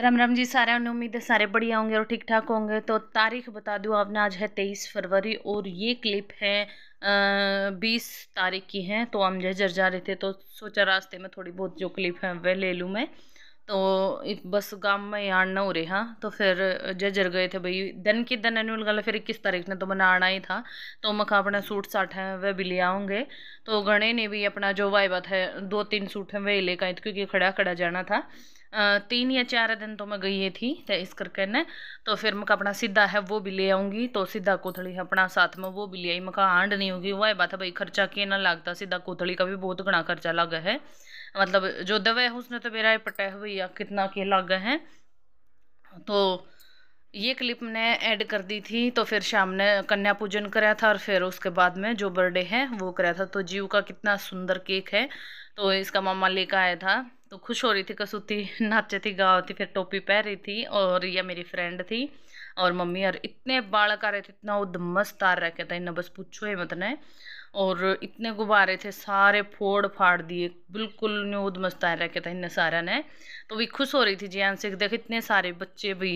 राम राम जी सारे उन्हें उम्मीद है सारे बढ़िया होंगे और ठीक ठाक होंगे तो तारीख बता दूँ आपने आज है तेईस फरवरी और ये क्लिप है बीस तारीख की है तो हम जो जर जा रहे थे तो सोचा रास्ते में थोड़ी बहुत जो क्लिप है वह ले लूँ मैं तो बस गाँव में यहाँ न हो रहे हाँ तो फिर जजर गए थे भाई दिन के दिन एनुअल गल फिर इक्कीस तारीख ने तो मैंने आना ही था तो मैं अपना सूट साठ है वह भी ले आऊँगे तो गणे ने भी अपना जो वाइबा था दो तीन सूट हैं वह ले गए क्योंकि खड़ा खड़ा जाना था तीन या चार दिन तो मैं गई थी तो इस करके ने तो फिर मैं अपना सीधा है वो भी ले आऊँगी तो सीधा कोथली अपना साथ में वो भी ले आई मैं आंड नहीं होगी वह बात है भाई खर्चा के ना लगता सीधा कोथली का भी बहुत घना खर्चा लगा है मतलब जो दवा है उसने तो बेरा पटा है भैया कितना के लाग हैं तो ये क्लिप मैंने ऐड कर दी थी तो फिर शाम ने कन्या पूजन कराया था और फिर उसके बाद में जो बर्थडे है वो कराया था तो जीव का कितना सुंदर केक है तो इसका मामा लेकर आया था तो खुश हो रही थी कसूती नाचे थी गा थी फिर टोपी पहन रही थी और यह मेरी फ्रेंड थी और मम्मी यार इतने बाल कर रहे थे इतना वो धम्मस तार क्या था इन्हें बस पूछो ही मतने और इतने गुब्बारे थे सारे फोड़ फाड़ दिए बिल्कुल न्यूद मस्तान रखे था इन सारा ने तो भी खुश हो रही थी जी से देख इतने सारे बच्चे भी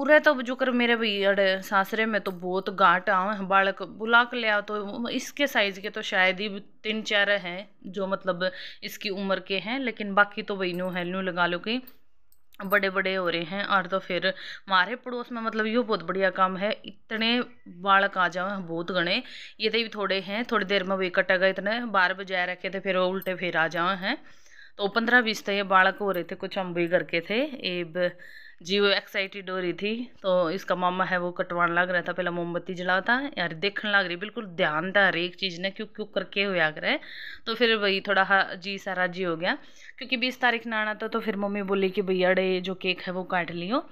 उरे तो जो कर मेरे भाई अड़े सासरे में तो बहुत गाँट आओ बालक बुला कर ले आओ तो इसके साइज के तो शायद ही तीन चार हैं जो मतलब इसकी उम्र के हैं लेकिन बाकी तो वही न्यू है न्यू लगा लो कि बड़े बड़े हो रहे हैं और तो फिर मारे पड़ोस में मतलब यो बहुत बढ़िया काम है इतने बालक आ जाओ बहुत गणे ये तो भी थोड़े हैं थोड़ी देर में वे कटेगा इतने बार बजाय रखे थे फिर वो उल्टे फिर आ जाओ हैं तो पंद्रह बीस तो ये बालक हो रहे थे कुछ हम भी करके के थे ये जीव एक्साइटेड हो रही थी तो इसका मामा है वो कटवाने लग रहा था पहला मोमबत्ती जला था यार देखने लग रही बिल्कुल ध्यान था हर एक चीज़ ने क्यों क्यों करके आ करे तो फिर वही थोड़ा हा जी सारा जी हो गया क्योंकि बीस तारीख ना आना था तो फिर मम्मी बोली कि भैया अड़े जो केक है वो काट लियो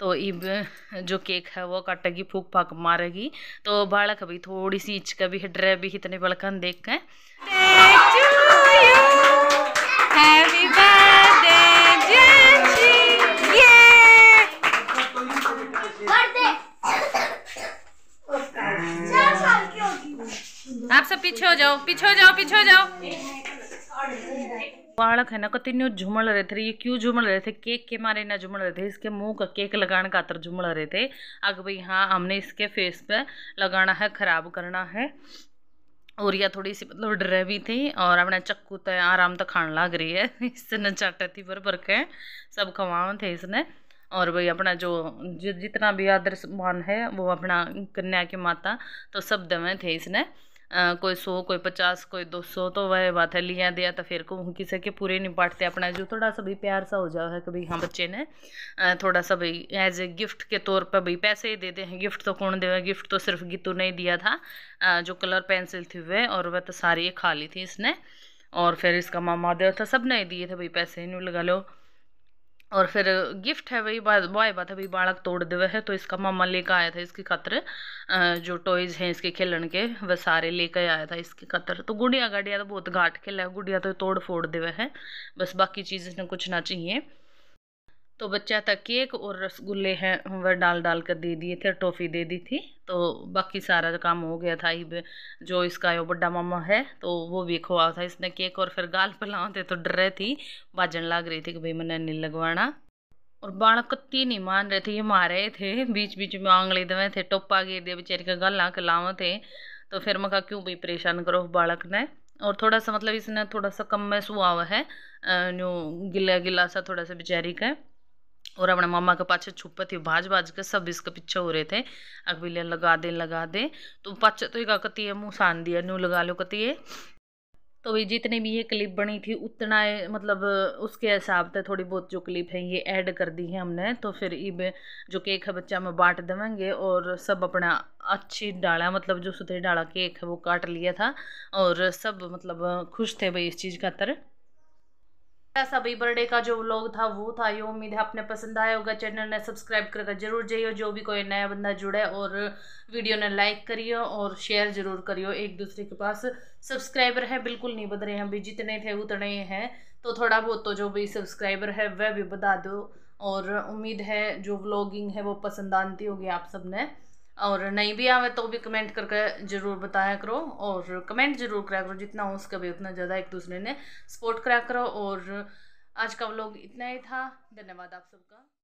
तो इब जो केक है वो काटेगी फूक फाक मारेगी तो बालक भी थोड़ी सी इचका भी हिड्रे भी इतने बड़कन देख के पीछे हो जाओ पीछे हो जाओ पीछे हो जाओ बालक है ना कतनो झूमड़ रहे थे ये क्यों झूमड़ रहे थे केक के मारे ना झूमड़ रहे थे इसके मुंह का केक लगाने का अतर झूमड़ रहे थे अगर भाई हाँ हमने इसके फेस पे लगाना है ख़राब करना है और यह थोड़ी सी मतलब डरे भी थी और अपने चक्कू तो आराम तो खाने लग रही है इससे न चाटे थी भर भर के सब खवाओ थे इसने और भाई अपना जो जितना भी आदर्श मान है वो अपना कन्या की माता तो सब दमे थे इसने कोई सौ कोई पचास कोई दो सौ तो वह बात है लिया दिया तो फिर कहूँ किसी के पूरे नहीं बांटते अपना जो थोड़ा सा भी प्यार सा हो जाओ है कि भाई हाँ बच्चे ने थोड़ा सा भाई एज ए गिफ्ट के तौर पर भाई पैसे ही दे देते हैं गिफ्ट तो कौन दे गिफ्ट तो सिर्फ गीतू ने ही दिया था जो कलर पेंसिल थी वह और वह तो सारी खा ली थी इसने और फिर इसका मामा दे था सब नहीं दिए थे भाई पैसे नहीं लगा लो और फिर गिफ्ट है वही बात बॉय बात है भाई बालक तोड़ देवे है तो इसका मामा लेकर आया था इसकी खतर जो टॉयज हैं इसके खेलन के वह सारे लेकर आया था इसकी खतर तो गुड़िया गाड़िया तो बहुत घाट खेला है गुड़िया तो तोड़ फोड़ देवे है बस बाकी चीज़ें तो कुछ ना चाहिए तो बच्चा था केक और रसगुल्ले हैं वह डाल डाल कर दे दिए थे टॉफ़ी दे दी थी तो बाकी सारा काम हो गया था जो इसका यो बड्डा मामा है तो वो भी खोआ था इसने केक और फिर गाल पर थे तो डर रही थी बाजन लाग रही थी कि भाई मैंने नहीं लगवाना और बालक कत्ती नहीं मान रहे थे ये मारे थे बीच बीच में आंगली दवे थे टोपा गिर दिया बेचारे का गला लाओ थे तो फिर मैं कहा क्यों भाई परेशान करो बालक ने और थोड़ा सा मतलब इसने थोड़ा सा कम में सुहा हुआ है जो गिला गिला सा थोड़ा सा बेचारी का और अपने मामा के पाछे छुपे थे भाज भाज के सब इसके पीछे हो रहे थे अकबिलिया लगा दे लगा दे तो पाछे तो एक कती है मुँह सान दिया न्यू लगा लो कती है तो भाई जितने भी ये क्लिप बनी थी उतना मतलब उसके हिसाब से थोड़ी बहुत जो क्लिप है ये ऐड कर दी है हमने तो फिर इब जो केक है बच्चा में बांट देवेंगे और सब अपना अच्छी डाला मतलब जो सुथरी डाला केक है वो काट लिया था और सब मतलब खुश थे भाई इस चीज़ का तर ऐसा भाई बर्थडे का जो व्लॉग था वो था ये उम्मीद है आपने पसंद आया होगा चैनल ने सब्सक्राइब करके जरूर जाइए जो भी कोई नया बंदा जुड़े और वीडियो ने लाइक करियो और शेयर जरूर करियो एक दूसरे के पास सब्सक्राइबर है बिल्कुल नहीं बद रहे हैं अभी जितने थे उतने हैं तो थोड़ा बहुत तो जो भी सब्सक्राइबर है वह भी बता दो और उम्मीद है जो व्लॉगिंग है वो पसंद आती होगी आप सब ने और नहीं भी आवे तो भी कमेंट करके ज़रूर बताया करो और कमेंट ज़रूर करा करो जितना हो सके भी उतना ज़्यादा एक दूसरे ने सपोर्ट करा करो और आज का व्लॉग इतना ही था धन्यवाद आप सबका